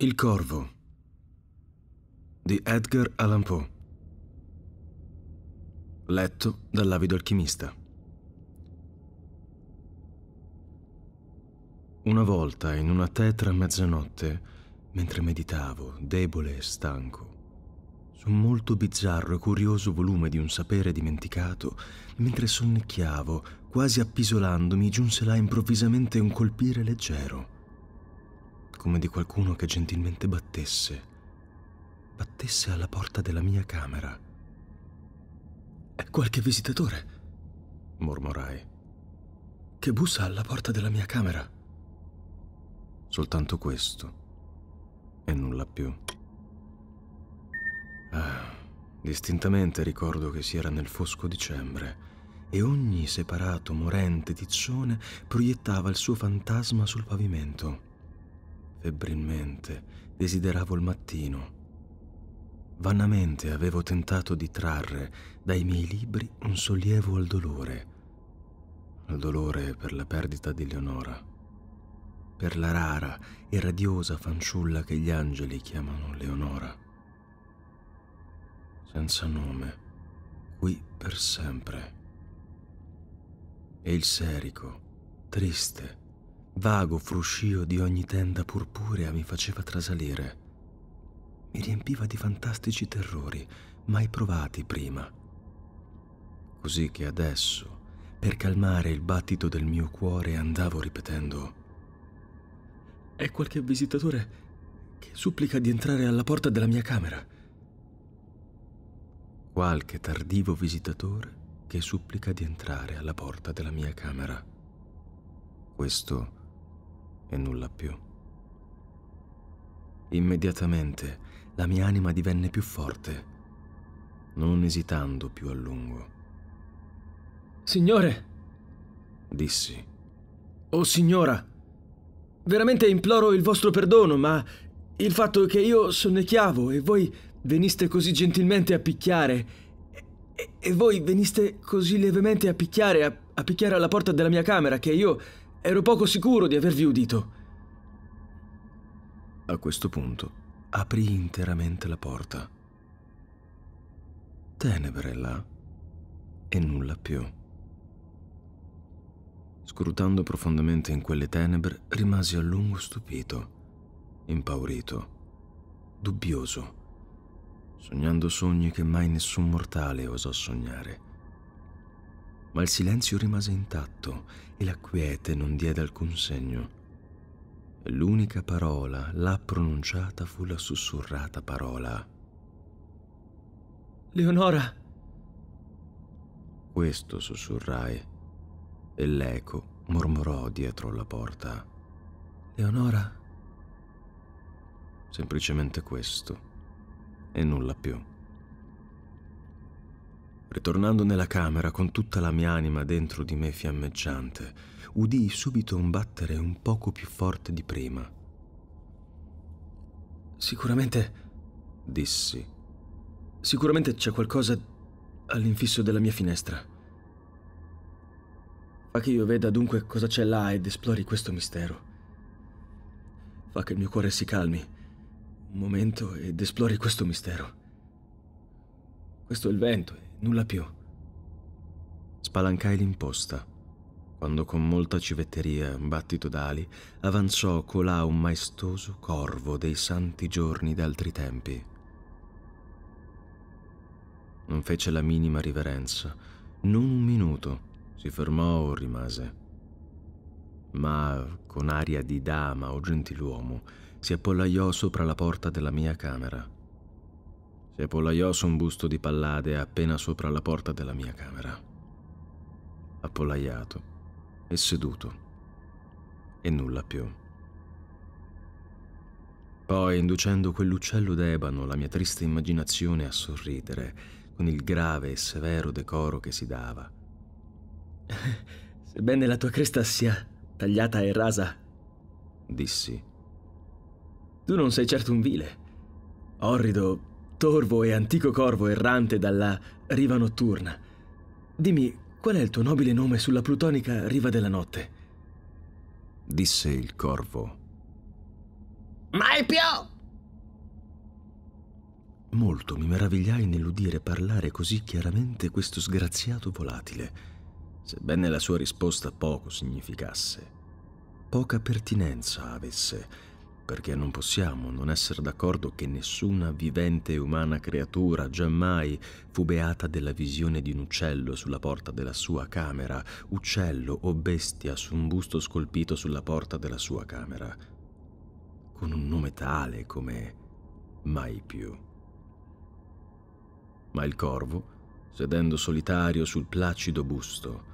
Il Corvo di Edgar Allan Poe Letto dall'avido alchimista Una volta, in una tetra mezzanotte, mentre meditavo, debole e stanco, su un molto bizzarro e curioso volume di un sapere dimenticato, mentre sonnecchiavo, quasi appisolandomi, giunse là improvvisamente un colpire leggero come di qualcuno che gentilmente battesse, battesse alla porta della mia camera. È qualche visitatore, mormorai, che bussa alla porta della mia camera. Soltanto questo e nulla più. Ah, distintamente ricordo che si era nel fosco dicembre e ogni separato morente tizzone proiettava il suo fantasma sul pavimento febbrilmente, desideravo il mattino. Vanamente avevo tentato di trarre dai miei libri un sollievo al dolore, al dolore per la perdita di Leonora, per la rara e radiosa fanciulla che gli angeli chiamano Leonora, senza nome, qui per sempre. E il serico, triste, Vago fruscio di ogni tenda purpurea mi faceva trasalire. Mi riempiva di fantastici terrori mai provati prima. Così che adesso, per calmare il battito del mio cuore, andavo ripetendo: È qualche visitatore che supplica di entrare alla porta della mia camera. Qualche tardivo visitatore che supplica di entrare alla porta della mia camera. Questo è e nulla più. Immediatamente la mia anima divenne più forte, non esitando più a lungo. Signore! dissi. Oh signora! Veramente imploro il vostro perdono, ma il fatto che io sonnecchiavo e voi veniste così gentilmente a picchiare e, e voi veniste così lievemente a picchiare, a, a picchiare alla porta della mia camera che io Ero poco sicuro di avervi udito. A questo punto aprì interamente la porta. Tenebre là e nulla più. Scrutando profondamente in quelle tenebre, rimasi a lungo stupito, impaurito, dubbioso, sognando sogni che mai nessun mortale osò sognare ma il silenzio rimase intatto e la quiete non diede alcun segno. L'unica parola là pronunciata fu la sussurrata parola. Leonora! Questo sussurrai e l'eco mormorò dietro la porta. Leonora? Semplicemente questo e nulla più. Ritornando nella camera con tutta la mia anima dentro di me fiammeggiante, udii subito un battere un poco più forte di prima. Sicuramente, dissi, sicuramente c'è qualcosa all'infisso della mia finestra. Fa che io veda dunque cosa c'è là ed esplori questo mistero. Fa che il mio cuore si calmi un momento ed esplori questo mistero. Questo è il vento nulla più. Spalancai l'imposta. Quando con molta civetteria, un battito d'ali, avanzò colà un maestoso corvo dei santi giorni d'altri tempi. Non fece la minima riverenza, non un minuto, si fermò o rimase. Ma con aria di dama o gentiluomo si appollaiò sopra la porta della mia camera si appollaiò su un busto di pallade appena sopra la porta della mia camera. Appollaiato e seduto. E nulla più. Poi, inducendo quell'uccello d'ebano, la mia triste immaginazione a sorridere, con il grave e severo decoro che si dava. Sebbene la tua cresta sia tagliata e rasa, dissi. Tu non sei certo un vile, orrido torvo e antico corvo errante dalla riva notturna. Dimmi, qual è il tuo nobile nome sulla plutonica riva della notte? Disse il corvo. Maipio! Molto mi meravigliai nell'udire parlare così chiaramente questo sgraziato volatile, sebbene la sua risposta poco significasse, poca pertinenza avesse perché non possiamo non essere d'accordo che nessuna vivente e umana creatura giammai fu beata della visione di un uccello sulla porta della sua camera, uccello o bestia su un busto scolpito sulla porta della sua camera, con un nome tale come mai più. Ma il corvo, sedendo solitario sul placido busto,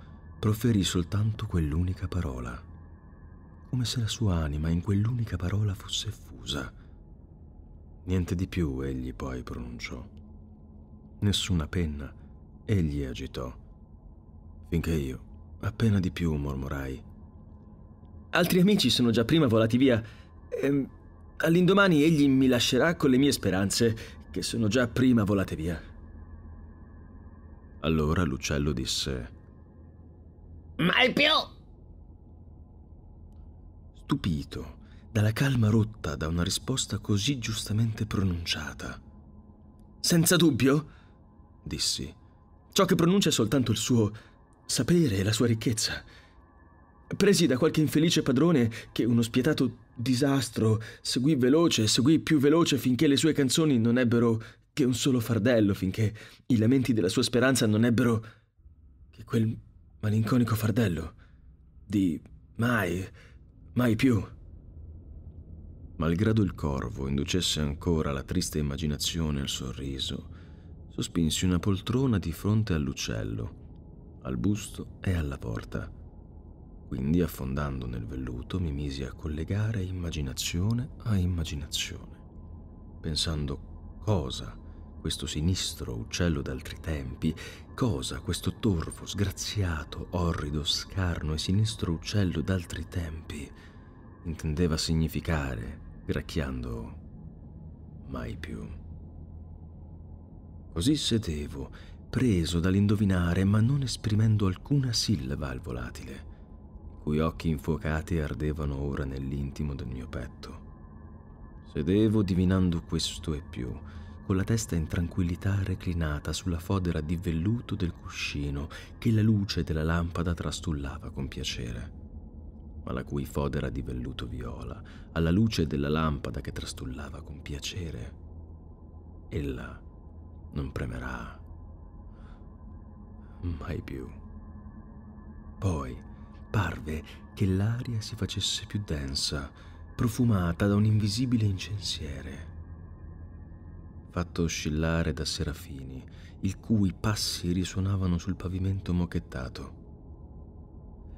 proferì soltanto quell'unica parola come se la sua anima in quell'unica parola fosse fusa. Niente di più egli poi pronunciò. Nessuna penna egli agitò, finché io, appena di più, mormorai. Altri amici sono già prima volati via. Ehm, all'indomani egli mi lascerà con le mie speranze, che sono già prima volate via. Allora l'uccello disse... Mai più! stupito dalla calma rotta da una risposta così giustamente pronunciata. Senza dubbio, dissi, ciò che pronuncia è soltanto il suo sapere e la sua ricchezza. Presi da qualche infelice padrone che uno spietato disastro seguì veloce, seguì più veloce finché le sue canzoni non ebbero che un solo fardello, finché i lamenti della sua speranza non ebbero che quel malinconico fardello di mai Mai più. Malgrado il corvo inducesse ancora la triste immaginazione al sorriso, sospinsi una poltrona di fronte all'uccello, al busto e alla porta. Quindi, affondando nel velluto, mi misi a collegare immaginazione a immaginazione, pensando cosa questo sinistro uccello d'altri tempi, cosa questo torvo, sgraziato, orrido, scarno e sinistro uccello d'altri tempi intendeva significare, gracchiando mai più. Così sedevo, preso dall'indovinare, ma non esprimendo alcuna sillaba al volatile, i cui occhi infuocati ardevano ora nell'intimo del mio petto. Sedevo divinando questo e più, con la testa in tranquillità reclinata sulla fodera di velluto del cuscino che la luce della lampada trastullava con piacere, ma la cui fodera di velluto viola, alla luce della lampada che trastullava con piacere, ella non premerà mai più. Poi parve che l'aria si facesse più densa, profumata da un invisibile incensiere fatto oscillare da serafini, i cui passi risuonavano sul pavimento mochettato.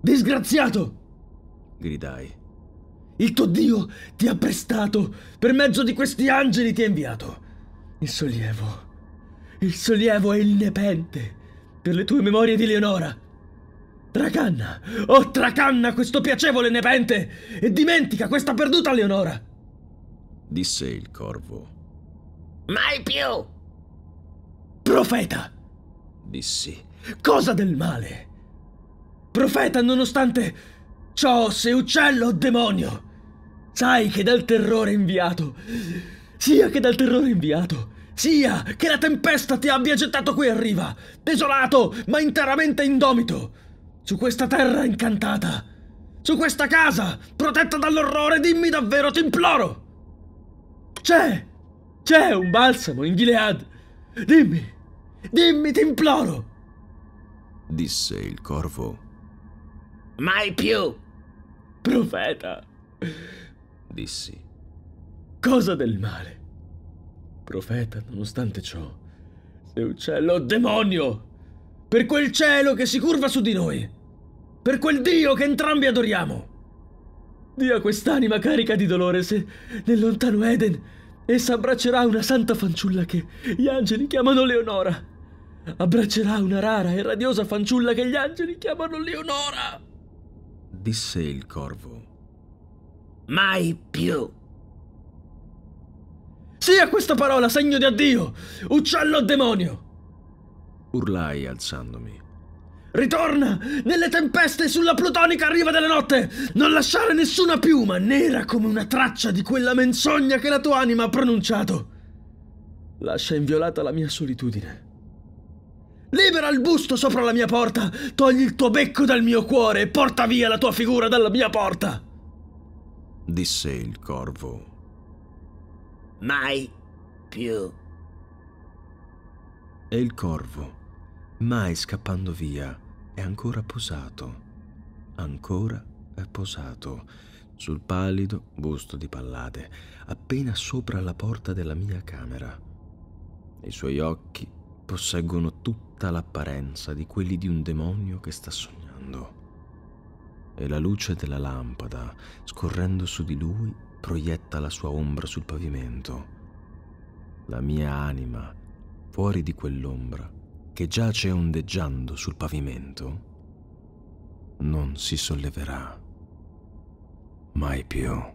Disgraziato! gridai. Il tuo Dio ti ha prestato, per mezzo di questi angeli ti ha inviato. Il sollievo, il sollievo è il nepente per le tue memorie di Leonora. Tracanna, oh tracanna questo piacevole nepente e dimentica questa perduta Leonora! disse il corvo Mai più! Profeta! dissi. Cosa del male? Profeta, nonostante ciò, se uccello o demonio, sai che dal terrore inviato, sia che dal terrore inviato, sia che la tempesta ti abbia gettato qui a riva, desolato ma interamente indomito, su questa terra incantata, su questa casa protetta dall'orrore, dimmi davvero, ti imploro! C'è c'è un balsamo in Gilead! Dimmi! Dimmi, ti imploro! disse il corvo. Mai più! Profeta! dissi. Cosa del male? Profeta, nonostante ciò, sei uccello o demonio! Per quel cielo che si curva su di noi! Per quel Dio che entrambi adoriamo! Dia quest'anima carica di dolore se nel lontano Eden Essa abbraccerà una santa fanciulla che gli angeli chiamano Leonora. Abbraccerà una rara e radiosa fanciulla che gli angeli chiamano Leonora. Disse il corvo. Mai più. Sia questa parola segno di addio, uccello demonio! Urlai alzandomi. Ritorna nelle tempeste sulla plutonica riva della notte! Non lasciare nessuna piuma nera come una traccia di quella menzogna che la tua anima ha pronunciato! Lascia inviolata la mia solitudine. Libera il busto sopra la mia porta, togli il tuo becco dal mio cuore e porta via la tua figura dalla mia porta! disse il corvo. Mai più. E il corvo, mai scappando via, è ancora posato, ancora è posato sul pallido busto di Pallade, appena sopra la porta della mia camera. I suoi occhi posseggono tutta l'apparenza di quelli di un demonio che sta sognando. E la luce della lampada, scorrendo su di lui, proietta la sua ombra sul pavimento. La mia anima, fuori di quell'ombra, che giace ondeggiando sul pavimento, non si solleverà mai più.